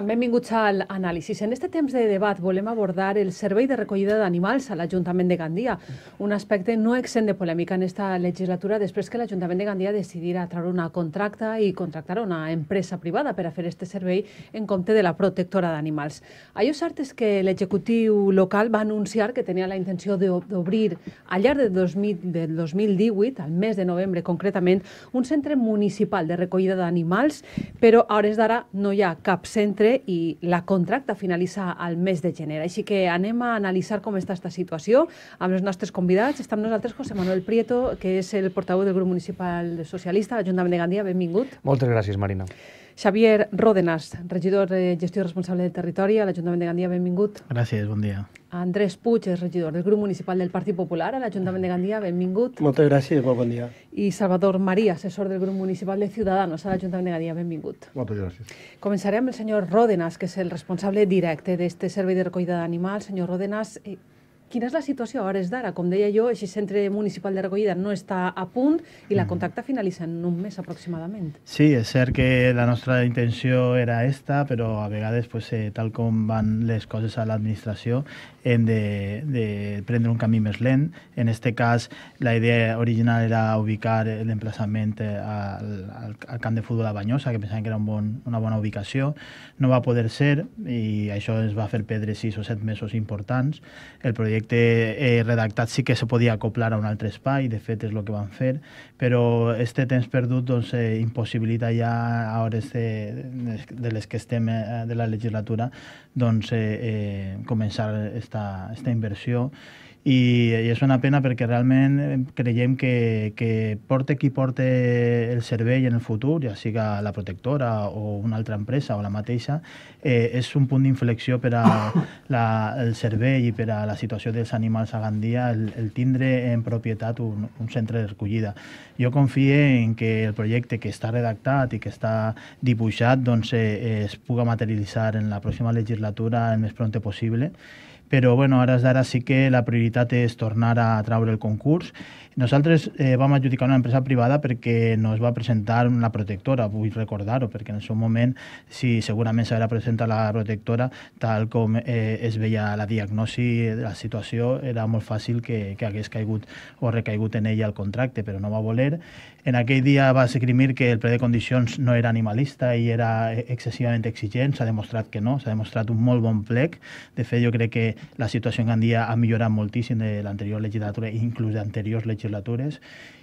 estan? Benvinguts al Anàlisi. En aquest temps de debat volem abordar el servei de recollida d'animals a l'Ajuntament de Gandia, un aspecte no exempt de polèmica en aquesta legislatura després que l'Ajuntament de Gandia decidirà treure una contracta i contractar una empresa privada per a fer aquest servei en compte de la protectora d'animals. Allò cert és que l'executiu local va anunciar que tenia la intenció d'obrir al llarg de del 2018, al mes de novembre concretament, un centre municipal de recollida d'animals, però a hores d'ara no hi ha cap centre octubre i la contracta finalitza al mes de gener. Així que anem a analitzar com està aquesta situació amb els nostres convidats. Està amb nosaltres José Manuel Prieto, que és el portaveu del grup municipal socialista de l'Ajuntament de Gandia. Benvingut. Moltes gràcies, Marina. Xavier Ródenas, regidor de gestió responsable del territori a l'Ajuntament de Gandia. Benvingut. Gràcies, bon dia. Andrés Puig és regidor del grup municipal del Partit Popular a l'Ajuntament de Gandia. Benvingut. Moltes gràcies, molt bon dia. I Salvador Maria, assessor del grup municipal de Ciudadanos a l'Ajuntament de Gandia. Benvingut. Moltes gràcies. Començaré amb el senyor Ròdenas, que és el responsable directe d'este servei de recollida d'animals. Senyor Ròdenas, eh, Quina és la situació a hores d'ara? Com deia jo, aquest centre municipal de recollida no està a punt i la mm. contacta finalitza en un mes aproximadament. Sí, és cert que la nostra intenció era esta, però a vegades, pues, eh, tal com van les coses a l'administració, hem de, de prendre un camí més lent. En aquest cas, la idea original era ubicar l'emplaçament eh, al, al, al camp de futbol a Banyosa, que pensàvem que era un bon, una bona ubicació. No va poder ser i això ens va fer perdre sis o set mesos importants. El projecte projecte eh, redactat sí que se podia acoplar a un altre espai, de fet és el que van fer, però este temps perdut doncs, eh, impossibilita ja a hores de, de les que estem eh, de la legislatura doncs, eh, eh, començar esta, esta inversió i, i és una pena perquè realment creiem que, que porte qui porte el servei en el futur, ja siga la protectora o una altra empresa o la mateixa, eh, és un punt d'inflexió per a la, el servei i per a la situació dels animals a Gandia el, el tindre en propietat un, un centre de recollida. Jo confie en que el projecte que està redactat i que està dibuixat doncs, eh, es puga materialitzar en la pròxima legislatura el més pront possible però bueno, ara és d'ara sí que la prioritat és tornar a traure el concurs. Nosaltres eh, vam adjudicar una empresa privada perquè no es va presentar una protectora, vull recordar-ho, perquè en el seu moment sí, segurament s'haurà presentat la protectora, tal com eh, es veia la diagnosi de la situació, era molt fàcil que, que hagués caigut o recaigut en ella el contracte, però no va voler. En aquell dia va escrimir que el ple de condicions no era animalista i era excessivament exigent, s'ha demostrat que no, s'ha demostrat un molt bon plec. De fet, jo crec que la situació en Gandia ha millorat moltíssim de l'anterior legislatura i inclús d'anteriors legislatures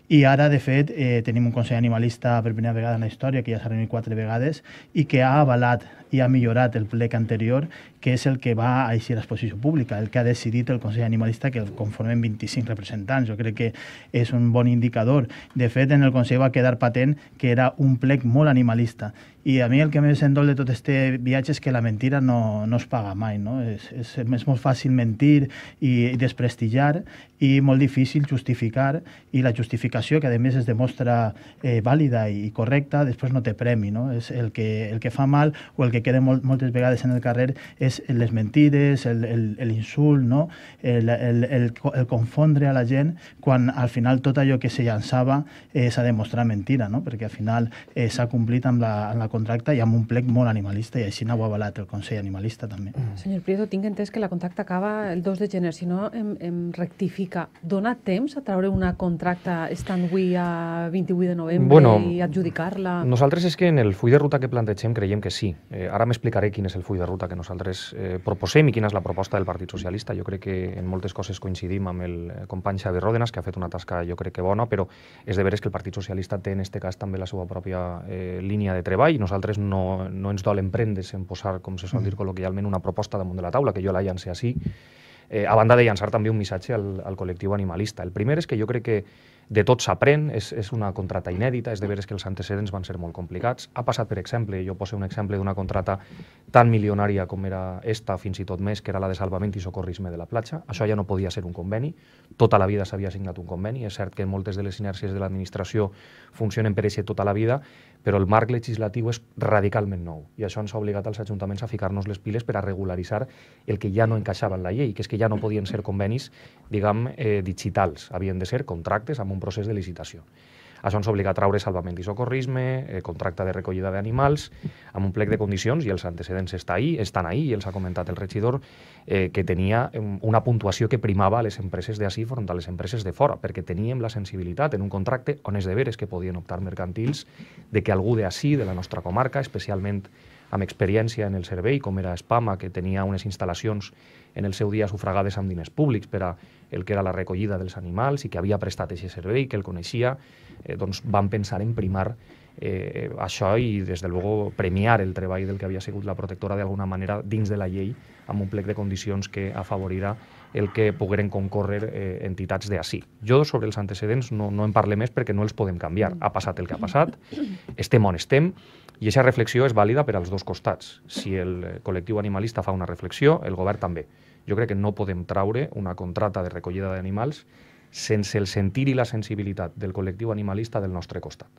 i ara, de fet, eh, tenim un Consell Animalista per primera vegada en la història, que ja s'ha reunit quatre vegades, i que ha avalat i ha millorat el plec anterior, que és el que va a eixir a l'exposició pública, el que ha decidit el Consell Animalista, que el conformen 25 representants. Jo crec que és un bon indicador. De fet, en el Consell va quedar patent que era un plec molt animalista. I a mi el que més endol de tot aquest viatge és que la mentira no, no es paga mai, no? És, és, és molt fàcil mentir i, i desprestigiar i molt difícil justificar, i la justificació explicació, que a més es demostra eh, vàlida i correcta, després no té premi. No? És el, que, el que fa mal o el que queda molt, moltes vegades en el carrer és les mentides, l'insult, no? el, el, el, el confondre a la gent quan al final tot allò que se llançava eh, s'ha demostrat mentira, no? perquè al final eh, s'ha complit amb la, amb la contracta i amb un plec molt animalista i així n'ha avalat el Consell Animalista també. Mm. Senyor Prieto, tinc entès que la contracta acaba el 2 de gener, si no em, em rectifica. Dona temps a traure una contracta estan avui a 28 de novembre bueno, i adjudicar-la? Nosaltres és que en el full de ruta que plantegem creiem que sí. Eh, ara m'explicaré quin és el full de ruta que nosaltres eh, proposem i quina és la proposta del Partit Socialista. Jo crec que en moltes coses coincidim amb el company Xavi Ròdenas, que ha fet una tasca jo crec que bona, però és de veres que el Partit Socialista té en este cas també la seva pròpia eh, línia de treball. Nosaltres no, no ens dolen prendes en posar, com se sol dir mm. col·loquialment, una proposta damunt de la taula, que jo la llancé així, eh, a banda de llançar també un missatge al, al col·lectiu animalista. El primer és que jo crec que de tot s'aprèn, és, és una contrata inèdita, és de veres que els antecedents van ser molt complicats. Ha passat, per exemple, jo poso un exemple d'una contrata tan milionària com era esta, fins i tot més, que era la de salvament i socorrisme de la platja. Això ja no podia ser un conveni, tota la vida s'havia signat un conveni, és cert que moltes de les inèrcies de l'administració funcionen per eixe tota la vida, però el marc legislatiu és radicalment nou i això ens ha obligat als ajuntaments a ficar-nos les piles per a regularitzar el que ja no encaixava en la llei, que és que ja no podien ser convenis, diguem, eh, digitals, havien de ser contractes amb un procés de licitació. Això ens obliga a traure salvament i socorrisme, eh, contracte de recollida d'animals, amb un plec de condicions, i els antecedents està ahí, estan ahí, i els ha comentat el regidor, eh, que tenia una puntuació que primava a les empreses d'ací front a les empreses de fora, perquè teníem la sensibilitat en un contracte on és de veres que podien optar mercantils de que algú d'ací, de la nostra comarca, especialment amb experiència en el servei, com era Espama, que tenia unes instal·lacions en el seu dia sufragades amb diners públics per a el que era la recollida dels animals i que havia prestat aquest servei, que el coneixia, eh, doncs van pensar en primar eh, això i, des de luego, premiar el treball del que havia sigut la protectora d'alguna manera dins de la llei amb un plec de condicions que afavorirà el que pogueren concórrer eh, entitats d'ací. Jo sobre els antecedents no, no en parle més perquè no els podem canviar. Ha passat el que ha passat, estem on estem, i aquesta reflexió és vàlida per als dos costats. Si el col·lectiu animalista fa una reflexió, el govern també. Jo crec que no podem traure una contrata de recollida d'animals sense el sentir i la sensibilitat del col·lectiu animalista del nostre costat.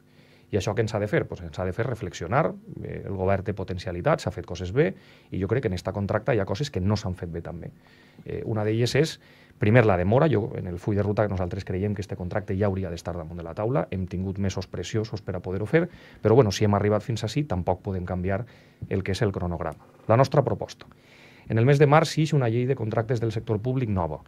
I això què ens ha de fer? Pues ens ha de fer reflexionar, eh, el govern té potencialitat, s'ha fet coses bé, i jo crec que en aquesta contracta hi ha coses que no s'han fet bé també. Eh, una d'elles és Primer, la demora. Jo, en el full de ruta que nosaltres creiem que este contracte ja hauria d'estar damunt de la taula. Hem tingut mesos preciosos per a poder-ho fer, però bueno, si hem arribat fins així, tampoc podem canviar el que és el cronograma. La nostra proposta. En el mes de març s'ix una llei de contractes del sector públic nova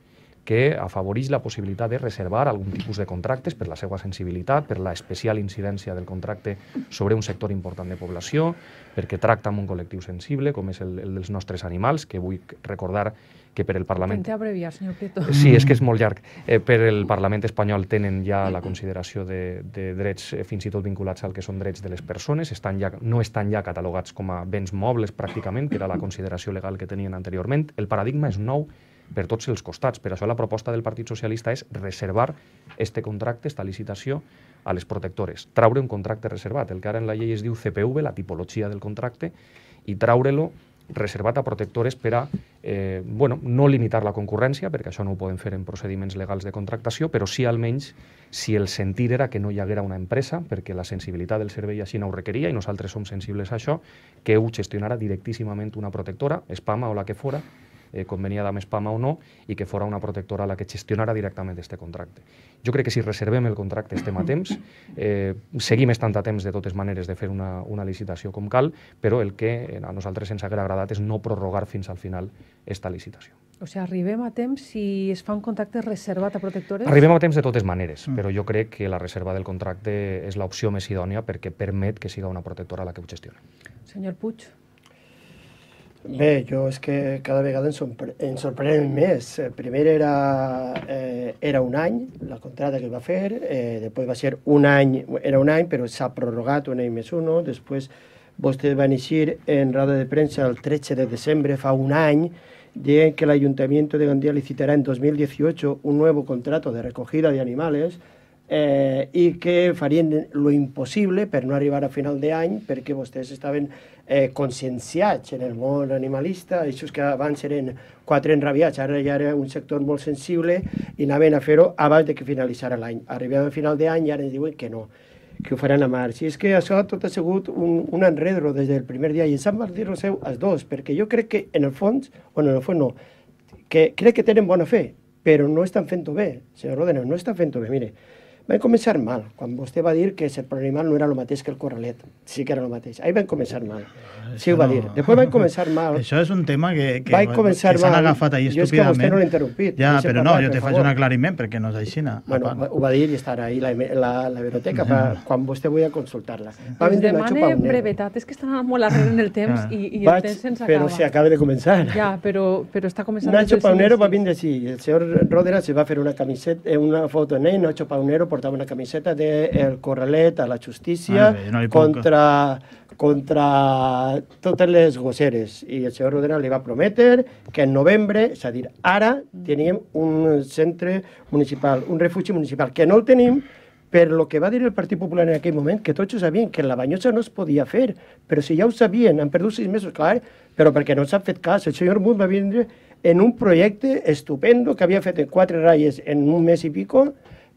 que afavoreix la possibilitat de reservar algun tipus de contractes per la seva sensibilitat, per la especial incidència del contracte sobre un sector important de població, perquè tracta amb un col·lectiu sensible, com és el, el dels nostres animals, que vull recordar que per el Parlament... Intenta abreviar, senyor Prieto. Sí, és que és molt llarg. Eh, per el Parlament espanyol tenen ja la consideració de, de drets eh, fins i tot vinculats al que són drets de les persones, estan ja, no estan ja catalogats com a béns mobles pràcticament, que era la consideració legal que tenien anteriorment. El paradigma és nou per tots els costats. Per això la proposta del Partit Socialista és reservar este contracte, esta licitació, a les protectores. Traure un contracte reservat, el que ara en la llei es diu CPV, la tipologia del contracte, i traure-lo reservat a protectores per a eh, bueno, no limitar la concurrència, perquè això no ho podem fer en procediments legals de contractació, però sí almenys si el sentir era que no hi haguera una empresa, perquè la sensibilitat del servei així no ho requeria i nosaltres som sensibles a això, que ho gestionara directíssimament una protectora, Espama o la que fora, eh, convenia de Mespama o no, i que fora una protectora la que gestionara directament este contracte. Jo crec que si reservem el contracte estem a temps, eh, seguim estant a temps de totes maneres de fer una, una licitació com cal, però el que eh, a nosaltres ens hauria agradat és no prorrogar fins al final esta licitació. O sigui, arribem a temps si es fa un contracte reservat a protectores? Arribem a temps de totes maneres, mm. però jo crec que la reserva del contracte és l'opció més idònia perquè permet que siga una protectora la que ho gestioni. Senyor Puig. Bé, jo és que cada vegada ens, sorpre em sorprèn més. Primer era, eh, era un any, la contrada que va fer, eh, després va ser un any, era un any, però s'ha prorrogat un any més un, després vostè va néixer en roda de premsa el 13 de desembre, fa un any, dient que l'Ajuntament de Gandia licitarà en 2018 un nou contrato de recogida de animales eh, i que farien lo impossible per no arribar a final d'any perquè vostès estaven eh, conscienciats en el món animalista, és que abans eren quatre enrabiats, ara ja era un sector molt sensible i anaven a fer-ho abans de que finalitzara l'any. Arribem a final d'any i ara ens diuen que no, que ho faran a març. I és que això tot ha sigut un, un enredro des del primer dia i en Sant Martí Roseu els dos, perquè jo crec que en el fons, o en el fons no, que crec que tenen bona fe, però no estan fent-ho bé, senyor Rodenau, no estan fent-ho bé. Mire, Vam començar mal, quan vostè va dir que el plurianimal no era el mateix que el corralet. Sí que era el mateix. Ahir vam començar mal. Ah, sí, ho va dir. Després vam començar mal. Això és un tema que, que, vaig que s'han agafat ahir estúpidament. Jo és que vostè no l'ha interrompit. Ja, però no, jo te faig un aclariment perquè no és així. Bueno, ho va dir i estarà ahir la, la, la biblioteca ja. quan vostè vull consultar-la. Va vindre Nacho un brevetat, és que estava molt arrere en el temps ah. i, i el temps se'ns acaba. Però si acaba de començar. Ja, però, però està començant. Nacho Paunero va vindre així. El senyor Rodera se va fer una camiseta, eh, una foto en ell, Nacho Paunero portava una camiseta de El Corralet a la justícia bé, no contra, contra totes les gosseres. I el senyor Rodena li va prometer que en novembre, és a dir, ara teníem un centre municipal, un refugi municipal, que no el tenim, per lo que va dir el Partit Popular en aquell moment, que tots ho sabien, que en la Banyosa no es podia fer, però si ja ho sabien, han perdut sis mesos, clar, però perquè no s'ha fet cas. El senyor Munt va vindre en un projecte estupendo que havia fet en quatre ratlles en un mes i pico,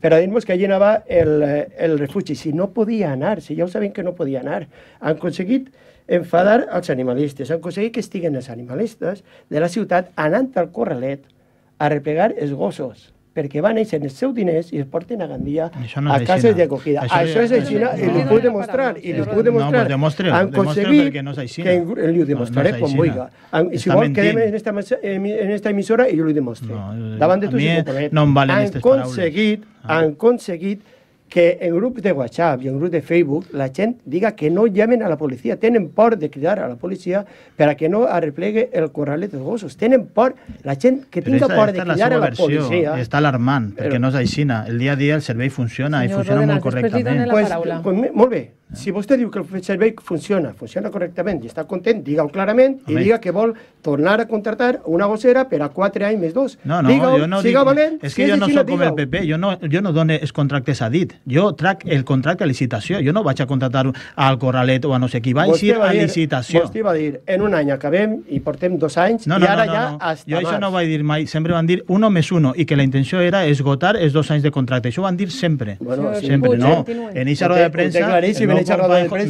però dir-nos que allí anava el, eh, el refugi. Si no podia anar, si ja ho sabem que no podia anar. Han aconseguit enfadar els animalistes, han aconseguit que estiguen els animalistes de la ciutat anant al corralet a replegar els gossos perquè van néixer els seus diners i es porten a Gandia no a cases d'acollida. Això, això és així no, i ho puc demostrar. I ho puc demostrar. No, pues demostre, demostre perquè no és així. que li ho demostraré no, no quan vulgui. Si vol, quedem en esta, en esta emissora i jo li demostre. No, eh, Davant de tu, si no em valen aquestes paraules. Han aconseguit, han aconseguit que en grupos de WhatsApp y en grupos de Facebook la gente diga que no llamen a la policía. Tienen por de criar a la policía para que no arreplegue el corral de gozos. Tienen por la gente que tenga por de criar la a la versió. policía. Está alarmant, perquè no es aixina. El día a día el servicio funciona y funciona muy correctamente. Pues, Si vostè diu que el servei funciona, funciona correctament i està content, digue ho clarament i diga que vol tornar a contratar una gossera per a 4 anys més dos. No, no, jo no siga dic, valent. És que si jo no sóc com el PP, jo no, jo no dono els contractes a dit. Jo trac el contracte a licitació, jo no vaig a contratar al Corralet o a no sé qui, vaig vostè va a dir, licitació. Vostè va dir, en un any acabem i portem dos anys no, no, i ara no, no, ja no. està Jo això no vaig dir mai, sempre van dir uno més uno i que la intenció era esgotar els dos anys de contracte. Això van dir sempre. Bueno, sí, sempre, sí. no. En aquesta roda de premsa... roda de no, el pues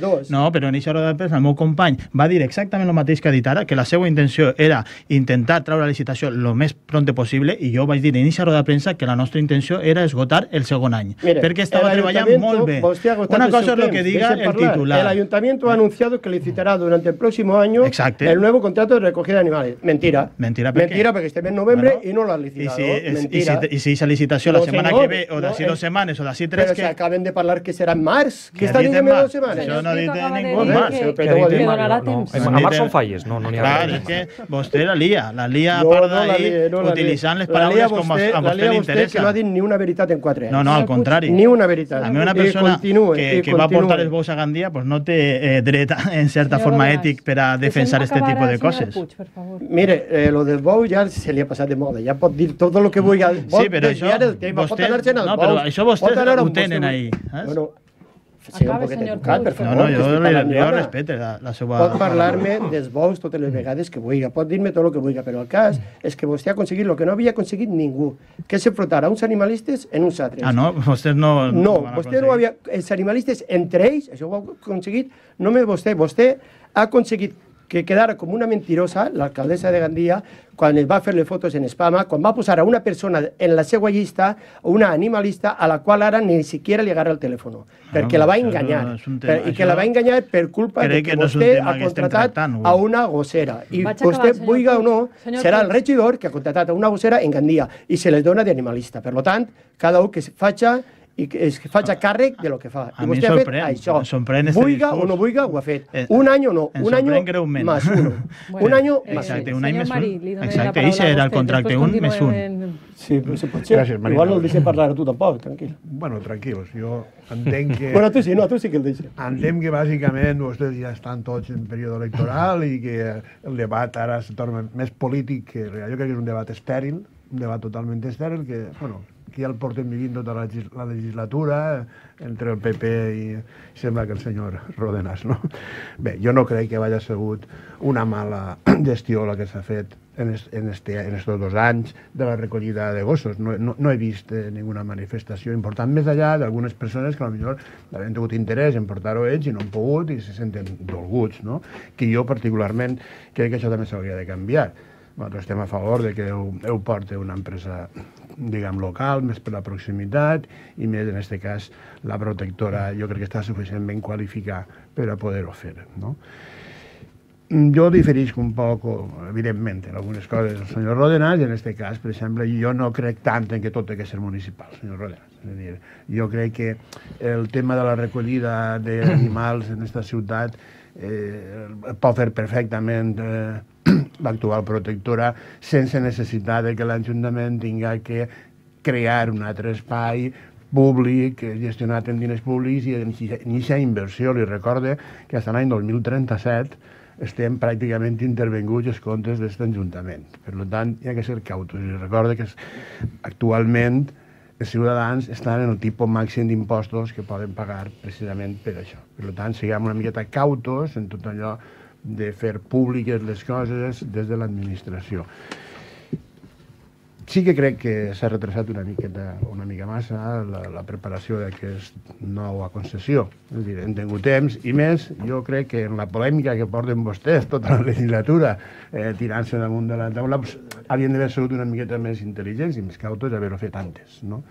dos. No, en esa roda de prensa el meu company va dir exactamente lo mateix que ha que la segunda intención era intentar traer la licitación lo más pronto posible, y yo jo a dir en esa roda de prensa que la nuestra intención era esgotar el segon any, Mire, perquè estava treballant molt bé. Una cosa es lo que diga el titular. El ayuntamiento ha anunciado que licitará durante el próximo año el nuevo contrato de recogida de animales. Mentira. Mentira, per Mentira porque estem en novembre bueno, no lo licitat. licitado. si, Mentira. si, si la semana la que ve, o de no, dos semanas o d'ací tres... Però que... acaben de hablar que seran març. Què està dient en març? setmanes? Això no ha dit ningú. En març, que, que, que donarà temps. No, a març són falles, no n'hi no ha Clar, és que vostè la lia. La lia a part d'ahir utilitzant les paraules com a vostè li interessa. que no ha dit ni una veritat en quatre anys. Eh? No, no, al contrari. Ni una veritat. A mi una persona que, que va portar els bous a Gandia pues no té eh, dret, en certa forma, ètic per a defensar este tipus de coses. Mire, eh, lo del bou ja se li ha passat de moda. Ja pot dir tot el que vulgui. Pot sí, però això... El tema, vostè, pot anar no, bous, però això vostès ho tenen ahí. Eh? Bueno, Acaba, No, no, jo, li, jo respecte la, la seva... Pot parlar-me dels bous totes les vegades que vulgui, pot dir-me tot el que vulgui, però el cas és que vostè ha aconseguit el que no havia aconseguit ningú, que és enfrontar a uns animalistes en uns altres. Ah, no? Vostè no... No, no vostè no havia... Els animalistes entre ells, això ho ha aconseguit, només vostè, vostè ha aconseguit que quedara com una mentirosa, l'alcaldessa de Gandia, quan es va fer-li fotos en espama, quan va posar a una persona en la seva llista, una animalista, a la qual ara ni siquiera li agarra el telèfon, ah, perquè la va enganyar. No per, I que la va enganyar per culpa de que, que no vostè ha contratat tractant, a una gossera. I Vaig vostè, acabar, vulgui o no, serà el regidor que ha contratat a una gossera en Gandia i se les dona d'animalista. Per tant, cada un que faci i es que faig a càrrec de lo que fa. A I vostè ha fet això. sorprèn este Vulga discurs. o no buiga, ho ha fet. Eh, un any o no, un any greument. més uno. Bueno, un any eh, més Exacte, un any més un. Exacte, i era el contracte, un més un. Sí, però se pot ser. Gràcies, Marina. Igual no el deixe parlar a tu tampoc, tranquil. Bueno, tranquil, jo entenc que... bueno, tu sí, no, tu sí que el deixes. Entenc que bàsicament vostès ja estan tots en període electoral i que el debat ara se torna més polític que real. Jo crec que és un debat estèril, un debat totalment estèril que, bueno, que ja el portem vivint tota la, la legislatura, entre el PP i sembla que el senyor Rodenas, no? Bé, jo no crec que vagi segut una mala gestió la que s'ha fet en, es, en, este, en estos dos anys de la recollida de gossos. No, no, no he vist eh, ninguna manifestació important, més allà d'algunes persones que potser havien tingut interès en portar-ho ells i no han pogut i se senten dolguts, no? que jo particularment crec que això també s'hauria de canviar nosaltres estem a favor de que ho, ho porti una empresa diguem, local, més per la proximitat i més, en aquest cas, la protectora jo crec que està suficientment qualificada per a poder-ho fer. No? jo diferisc un poc, evidentment, en algunes coses del senyor Rodenàs, i en aquest cas, per exemple, jo no crec tant en que tot ha de ser municipal, senyor Rodenàs. És a dir, jo crec que el tema de la recollida d'animals en aquesta ciutat eh, pot fer perfectament eh, l'actual protectora sense necessitat de que l'Ajuntament tinga que crear un altre espai públic, eh, gestionat amb diners públics i en aquesta inversió, li recorde que fins l'any 2037 estem pràcticament intervenguts els comptes d'aquest Ajuntament. Per tant, hi ha que ser cautos. I recorda que actualment els ciutadans estan en el tipus màxim d'impostos que poden pagar precisament per això. Per tant, siguem una miqueta cautos en tot allò de fer públiques les coses des de l'administració. Sí que crec que s'ha retrasat una miqueta, una mica massa la, la preparació d'aquesta nova concessió. És dir, hem tingut temps i més, jo crec que en la polèmica que porten vostès tota la legislatura eh, tirant-se damunt de la taula, pues, havien d'haver sigut una miqueta més intel·ligents i més cautos d'haver-ho fet antes, no?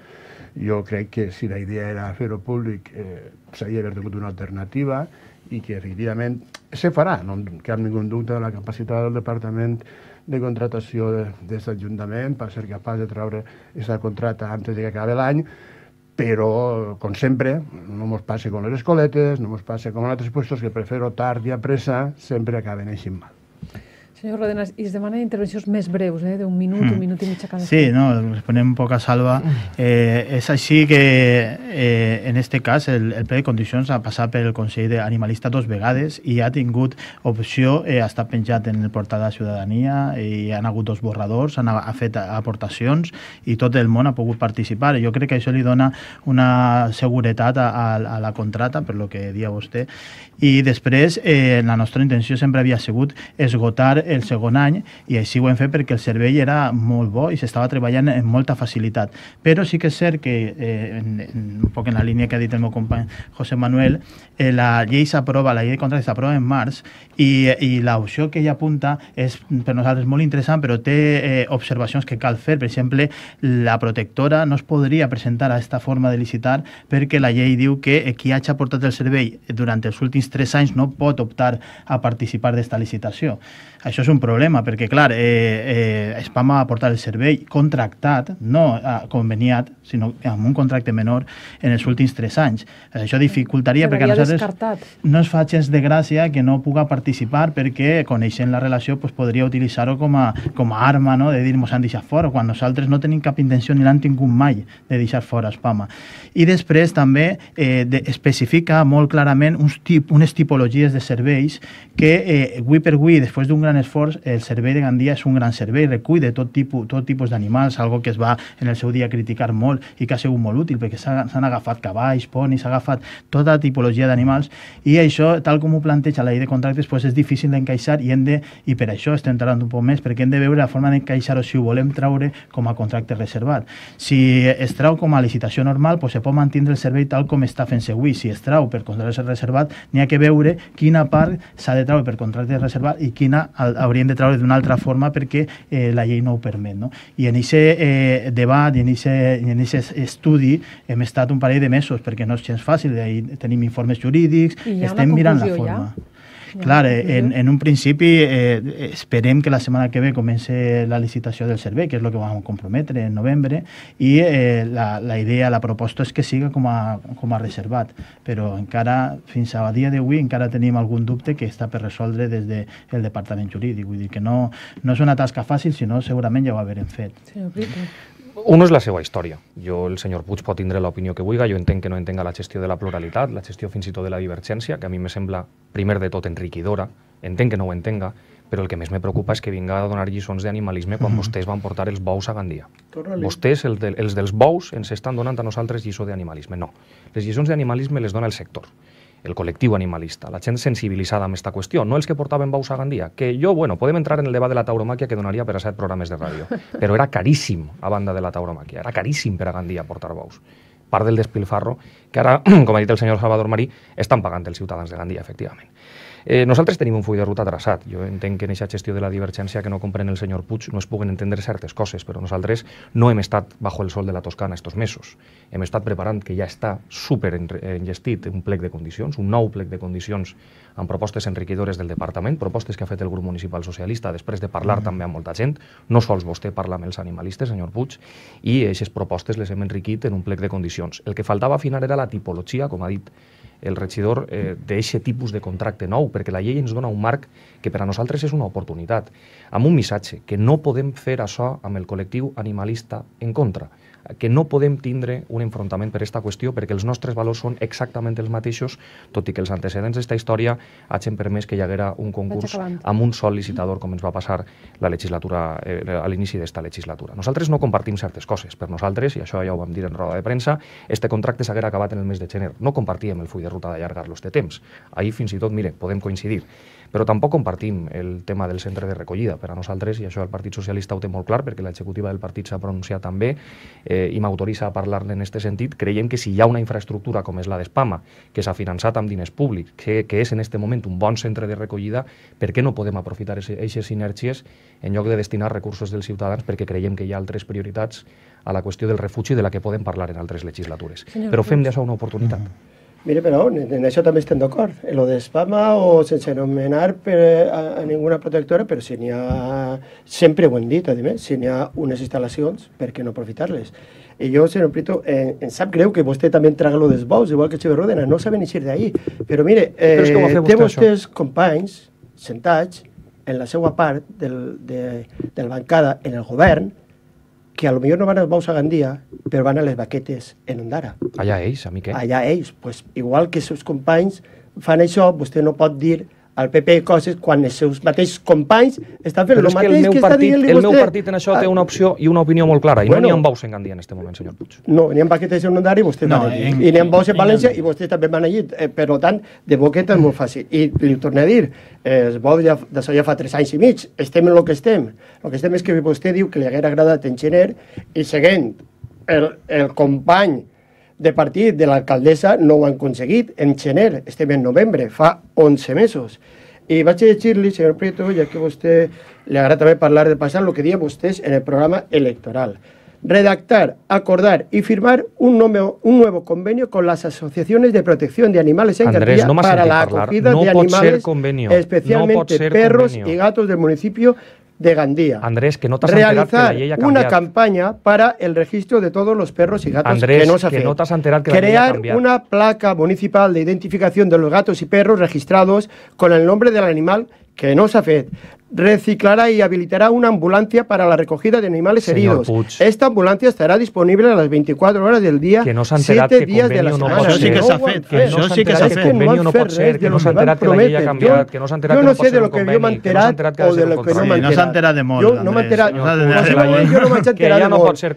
Jo crec que si la idea era fer-ho públic eh, s'havia d'haver tingut una alternativa i que efectivament se farà, no cap ningú dubte de la capacitat del Departament de contratació d'aquest Ajuntament per ser capaç de treure aquesta contrata antes de que acabi l'any, però, com sempre, no ens passa com les escoletes, no ens passa com en altres llocs, que prefero tard i a pressa sempre acaben així mal. Senyor Rodenas, i es demanen intervencions més breus, eh? d'un minut, mm. un minut i mitja cada Sí, no, responem poc a salva. Eh, és així que, eh, en aquest cas, el, el ple de condicions ha passat pel Consell Animalista dos vegades i ha tingut opció, eh, ha estat penjat en el portal de la ciutadania, eh, i han hagut dos borradors, han, ha fet aportacions i tot el món ha pogut participar. Jo crec que això li dona una seguretat a, a, a la contrata, per lo que dia vostè. I després, eh, la nostra intenció sempre havia sigut esgotar el segon any i així ho hem fet perquè el servei era molt bo i s'estava treballant amb molta facilitat. Però sí que és cert que, eh, en, en, un poc en la línia que ha dit el meu company José Manuel, eh, la llei s'aprova, la llei de contractes s'aprova en març i, i l'opció que ella apunta és per nosaltres molt interessant, però té eh, observacions que cal fer. Per exemple, la protectora no es podria presentar a aquesta forma de licitar perquè la llei diu que eh, qui hagi aportat el servei durant els últims tres anys no pot optar a participar d'esta licitació. Això és un problema, perquè, clar, eh, eh, Spam va aportar el servei contractat, no eh, conveniat, sinó amb un contracte menor en els últims tres anys. Eh, això dificultaria perquè a nosaltres descartat. no es fa gens de gràcia que no puga participar perquè, coneixent la relació, pues, podria utilitzar-ho com, a, com a arma, no? de dir, nos han deixat fora, quan nosaltres no tenim cap intenció ni l'han tingut mai de deixar fora Espama. I després també eh, de, especifica molt clarament uns tip, unes tipologies de serveis que eh, avui per avui, després d'un gran esforç Force, el servei de Gandia és un gran servei, recull de tot tipus, tot tipus d'animals, algo que es va en el seu dia criticar molt i que ha sigut molt útil perquè s'han agafat cavalls, ponis, s'ha agafat tota tipologia d'animals i això, tal com ho planteja la llei de contractes, pues és difícil d'encaixar i hem de, i per això estem tardant un poc més, perquè hem de veure la forma d'encaixar-ho si ho volem traure com a contracte reservat. Si es trau com a licitació normal, pues se pot mantenir el servei tal com està fent avui. Si es trau per contracte reservat, n'hi ha que veure quina part s'ha de traure per contracte reservat i quina al hauríem de treure d'una altra forma perquè eh, la llei no ho permet. No? I en aquest eh, debat i en aquest estudi hem estat un parell de mesos, perquè no és gens fàcil, tenim informes jurídics, estem mirant la forma. Ja? Clar, eh, en, en un principi eh, esperem que la setmana que ve comenci la licitació del servei, que és el que vam comprometre en novembre, i eh, la, la idea, la proposta és que siga com a, com a reservat, però encara, fins a dia d'avui, encara tenim algun dubte que està per resoldre des del de Departament Jurídic. Vull dir que no, no és una tasca fàcil, sinó segurament ja ho haurem fet. Sí, Uno és la seva història. Jo, el senyor Puig pot tindre l'opinió que vulgui, jo entenc que no entenga la gestió de la pluralitat, la gestió fins i tot de la divergència, que a mi me sembla, primer de tot, enriquidora, entenc que no ho entenga, però el que més me preocupa és que vinga a donar lliçons d'animalisme quan mm -hmm. vostès van portar els bous a Gandia. torna Vostès, el de, els dels bous, ens estan donant a nosaltres lliçó d'animalisme. No. Les lliçons d'animalisme les dona el sector el colectivo animalista, la gent sensibilitzada amb aquesta qüestió, no els que portaven baus a Gandia, que jo, bueno, podem entrar en el debat de la tauromàquia que donaria per a set programes de ràdio, però era caríssim a banda de la tauromàquia, era caríssim per a Gandia portar baus part del despilfarro que ara, com ha dit el senyor Salvador Marí, estan pagant els ciutadans de Gandia, efectivament. Eh, nosaltres tenim un full de ruta traçat. Jo entenc que en aquesta gestió de la divergència que no comprèn el senyor Puig no es puguen entendre certes coses, però nosaltres no hem estat bajo el sol de la Toscana estos mesos. Hem estat preparant que ja està super enllestit un plec de condicions, un nou plec de condicions amb propostes enriquidores del departament, propostes que ha fet el grup municipal socialista després de parlar mm. també amb molta gent. No sols vostè parla amb els animalistes, senyor Puig, i aquestes propostes les hem enriquit en un plec de condicions. El que faltava al final era la tipologia, com ha dit el regidor eh, d'aquest tipus de contracte nou, perquè la llei ens dona un marc que per a nosaltres és una oportunitat, amb un missatge que no podem fer això amb el col·lectiu animalista en contra, que no podem tindre un enfrontament per aquesta qüestió perquè els nostres valors són exactament els mateixos, tot i que els antecedents d'esta història hagin permès que hi haguera un concurs amb un sol licitador com ens va passar la legislatura, eh, a l'inici d'esta legislatura. Nosaltres no compartim certes coses. Per nosaltres, i això ja ho vam dir en roda de premsa, este contracte s'haguera acabat en el mes de gener. No compartíem el full de ruta d'allargar-los de temps. Ahir fins i tot, mire, podem coincidir. Però tampoc compartim el tema del centre de recollida. Per a nosaltres, i això el Partit Socialista ho té molt clar, perquè l'executiva del partit s'ha pronunciat també eh, i m'autoritza a parlar-ne en aquest sentit, creiem que si hi ha una infraestructura com és la d'Espama, que s'ha finançat amb diners públics, que, que és en aquest moment un bon centre de recollida, per què no podem aprofitar aquestes sinergies en lloc de destinar recursos dels ciutadans perquè creiem que hi ha altres prioritats a la qüestió del refugi de la que podem parlar en altres legislatures. Senyor Però fem d'això una oportunitat. Uh mm-hmm. -huh. Mira, però en això també estem d'acord. El lo de spama o sense anomenar per, eh, a, a ninguna protectora, però si n'hi ha... Sempre ho hem dit, a més, si n'hi ha unes instal·lacions, per què no aprofitar-les? I jo, senyor Prito, eh, em sap greu que vostè també traga lo dels bous, igual que Xavier Rodena, no saben eixir d'ahir. Però mire, eh, però vostè, té vostès companys sentats en la seva part del, de, de la bancada en el govern, que a lo millor no van als bous a Gandia, però van a les vaquetes en Ondara. Allà ells, a mi què? Allà ells, pues, igual que els seus companys fan això, vostè no pot dir el PP coses quan els seus mateixos companys estan fent el mateix que, el meu que partit, està dient El meu partit en això té ah. una opció i una opinió molt clara, i bueno, no n'hi ha en Bous en Gandia en aquest moment, senyor Puig. No, n'hi ha en Paquet de Secundari i vostè no, també. En, I n'hi ha en Bous en València i vostè també m'ha allí. Eh, per tant, de boqueta és molt fàcil. I li ho torno a dir, eh, es vol ja, de ja fa tres anys i mig, estem en el que estem. El que estem és que vostè diu que li haguera agradat enginyer i seguint el, el company de partir de la alcaldesa, no ho han conseguido En este mes mes noviembre, fa 11 meses. Y bache de li señor Prieto, ya que a le le agrada hablar de pasar lo que diuen usted en el programa electoral. redactar, acordar y firmar un nuevo, un nuevo convenio con las asociaciones de protección de animales en Andrés, para la acogida de animales, especialmente perros y gatos del municipio de Gandía. Andrés, que no realizar una campaña para el registro de todos los perros y gatos que nos hace. Crear una placa municipal de identificación de los gatos y perros registrados con el nombre del animal que nos se hace reciclará y habilitará una ambulancia para la recogida de animales heridos. Esta ambulancia estará disponible a las 24 horas del día, 7 días de la semana. Eso sí que se ha Que Eso sí que ha hecho. no sé de que que la Manterat ha de que no que no Manterat. no me de ser Yo No me he de no de Que no ser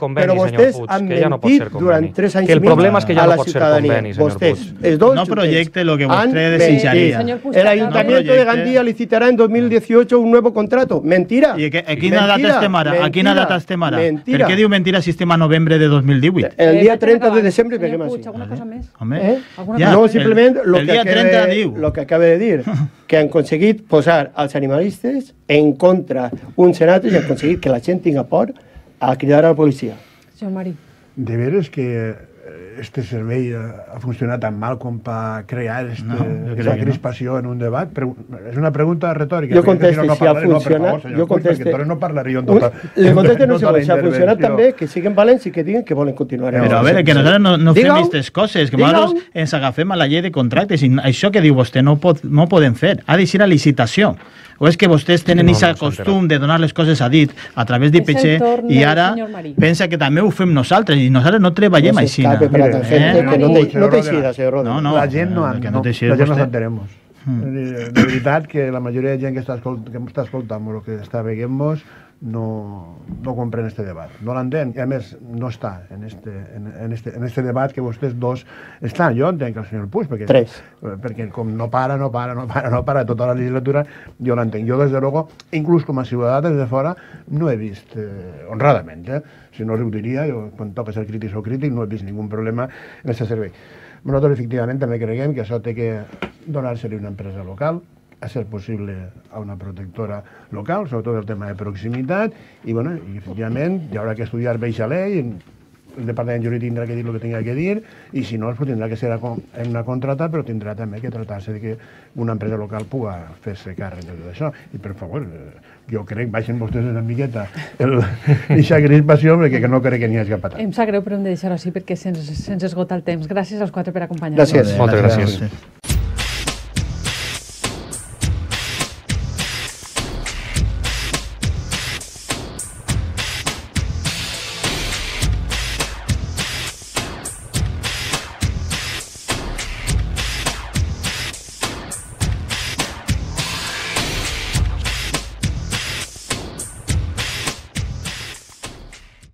han mentido durante 3 años que el problema la que no proyecte No lo que vostè desitjaria. El Ayuntamiento de Gandía licitará en 2018 un nuevo per contrato. Mentira. I que, a quina mentira, data estem ara? Mentira, a quina data estem ara? Mentira. Per què diu mentira sistema novembre de 2018? El dia 30 eh, de desembre peguem així. Alguna cosa més? Home, eh? ja, no, simplement el, el, el dia acabe, diu. Lo que acaba de dir, que han aconseguit posar els animalistes en contra un senat i han aconseguit que la gent tinga por a cridar a la policia. Senyor Mari. De veres que este servei ha funcionat tan mal com per crear este, no, aquesta crispació no. en un debat? Però és una pregunta retòrica. Jo contesto si, no, si ha funcionat. No, favor, jo conteste... Puig, no jo en tot. Li contesto no, si ha funcionat també, que siguen valents i que diguen que volen continuar. Però, però a veure, que nosaltres no, no fem aquestes coses, que nosaltres ens agafem a la llei de contractes i això que diu vostè no, pot, no podem fer. Ha de ser a licitació. O és que vostès tenen aquest no, no costum de donar les coses a dit a través d'IPC i ara pensa que també ho fem nosaltres i nosaltres no treballem no així. Eh? No, no t'eixides, senyor eh, Rodes. No, no, la gent no, eh, no, no, la gent no Mm. De veritat que la majoria de gent que està, que està escoltant o que està veient-nos no, no compren este debat. No l'entenc, i a més no està en este, en, en, este, en este debat que vostès dos estan. Jo entenc el senyor Puig, perquè, Tres. Eh, perquè com no para, no para, no para, no para, tota la legislatura, jo l'entenc. Jo, des de logo, inclús com a ciutadà des de fora, no he vist, eh, honradament, eh, si no us ho diria, jo, quan toca ser crític o crític, no he vist ningun problema en aquest servei. Nosaltres, efectivament, també creiem que això té que donar-se-li una empresa local, a ser possible a una protectora local, sobretot el tema de proximitat, i, bueno, i efectivament hi haurà que estudiar beixa llei, el Departament Jurídic tindrà que dir el que tingui que dir, i si no, pues, tindrà que ser en una contrata, però tindrà també que tractar se de que una empresa local pugui fer-se càrrec de tot això. I, per favor, eh, jo crec, baixen vostès una miqueta el, eixa crispació, perquè que no crec que n'hi hagi cap patat. Em sap greu, però hem de deixar-ho així, perquè se'ns se esgota el temps. Gràcies als quatre per acompanyar-nos. Gràcies. Moltes gràcies. gràcies.